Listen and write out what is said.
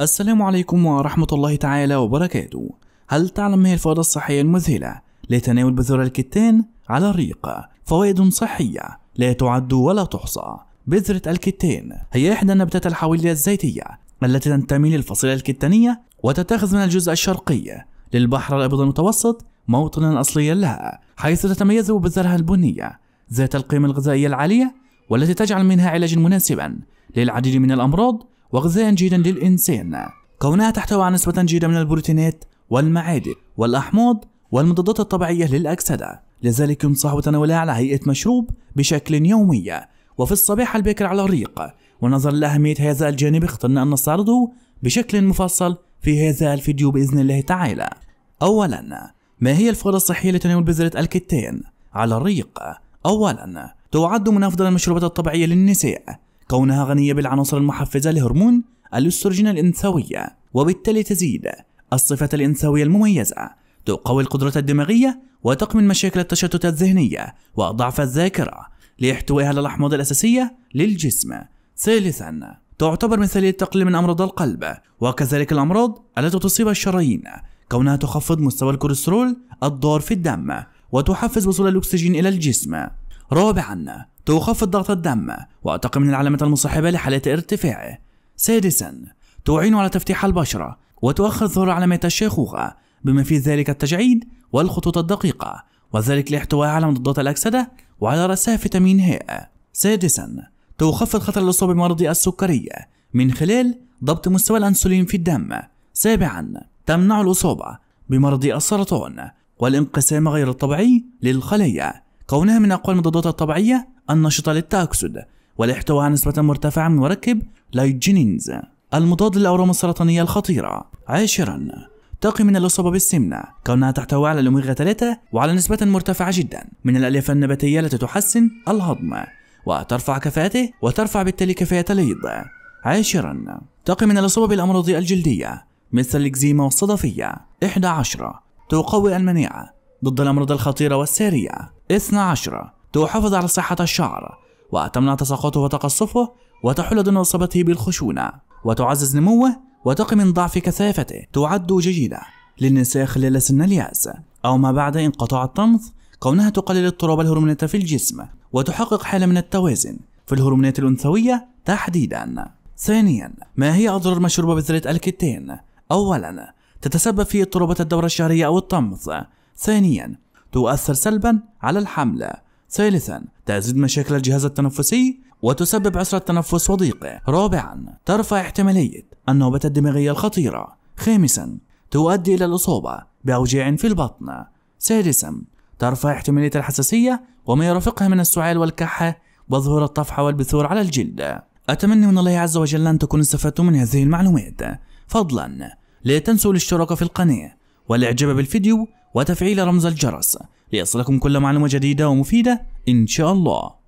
السلام عليكم ورحمة الله تعالى وبركاته هل تعلم ما هي الفوائد الصحية المذهلة لتناول بذور الكتان على الريق فوائد صحية لا تعد ولا تحصى بذرة الكتان هي إحدى النباتات الحولية الزيتية التي تنتمي للفصيلة الكتانية وتتخذ من الجزء الشرقي للبحر الأبيض المتوسط موطنا أصليا لها حيث تتميز بذرها البنية ذات القيمة الغذائية العالية والتي تجعل منها علاجا مناسبا للعديد من الأمراض وغذاء جيدا للإنسان كونها تحتوي على نسبة جيدة من البروتينات والمعادن والأحماض والمضادات الطبيعية للأكسدة لذلك ينصح بتناولها على هيئة مشروب بشكل يومي وفي الصباح الباكر على الريق ونظرا لأهمية هذا الجانب اخترنا أن نستعرضه بشكل مفصل في هذا الفيديو بإذن الله تعالى أولا ما هي الفوائد الصحية لتناول بذرة الكتان على الريق؟ أولا تعد من أفضل المشروبات الطبيعية للنساء كونها غنية بالعناصر المحفزة لهرمون الاستروجين الإنثوية وبالتالي تزيد الصفة الإنثوية المميزة تقوي القدرة الدماغية وتقمن مشاكل التشتت الذهنية وضعف الذاكرة لاحتوائها الأحماض الأساسية للجسم ثالثا تعتبر مثالية تقليل من أمراض القلب وكذلك الأمراض التي تصيب الشرايين كونها تخفض مستوى الكوليسترول الضار في الدم وتحفز وصول الأكسجين إلى الجسم رابعا تخفض ضغط الدم وتقي من العلامات المصاحبة لحالات ارتفاعه. سادسا تعين على تفتيح البشرة وتؤخر ظهور علامات الشيخوخة بما في ذلك التجعيد والخطوط الدقيقة وذلك لاحتوائها على مضادات الأكسدة وعلى رأسها فيتامين ه. سادسا تخفض خطر الإصابة بمرض السكري من خلال ضبط مستوى الأنسولين في الدم سابعا تمنع الإصابة بمرض السرطان والانقسام غير الطبيعي للخلية كونها من أقوى المضادات الطبيعية النشطة للتأكسد والاحتواء على نسبة مرتفعة من مركب لايجينينز المضاد للأورام السرطانية الخطيرة عاشرا تقي من الإصابة بالسمنة كونها تحتوي على الأوميغا 3 وعلى نسبة مرتفعة جدا من الألياف النباتية التي تحسن الهضم وترفع كفاءته وترفع بالتالي كفاءة الهيض عاشرا تقي من الإصابة بالأمراض الجلدية مثل الإكزيما والصدفية 11 تقوي المناعة ضد الأمراض الخطيرة والسارية 12 تحافظ على صحة الشعر وتمنع تساقطه وتقصفه وتحل دون إصابته بالخشونة وتعزز نموه وتقي من ضعف كثافته تعد جيدة للنساء خلال سن الياس أو ما بعد انقطاع الطمث كونها تقلل اضطراب الهرمونات في الجسم وتحقق حالة من التوازن في الهرمونات الأنثوية تحديدا ثانيا ما هي أضرار مشروب بذرة الكتين؟ أولا تتسبب في اضطرابات الدورة الشهرية أو الطمث ثانيا تؤثر سلبا على الحمل ثالثا تزيد مشاكل الجهاز التنفسي وتسبب عسر التنفس وضيقه رابعا ترفع احتمالية النوبة الدماغية الخطيرة خامسا تؤدي إلى الإصابة بأوجاع في البطن سادسا ترفع احتمالية الحساسية وما يرافقها من السعال والكحة وظهور الطفحة والبثور على الجلد أتمنى من الله عز وجل أن تكونوا استفدتم من هذه المعلومات فضلا لا تنسوا الاشتراك في القناة والإعجاب بالفيديو وتفعيل رمز الجرس ليصلكم كل معلومة جديدة ومفيدة إن شاء الله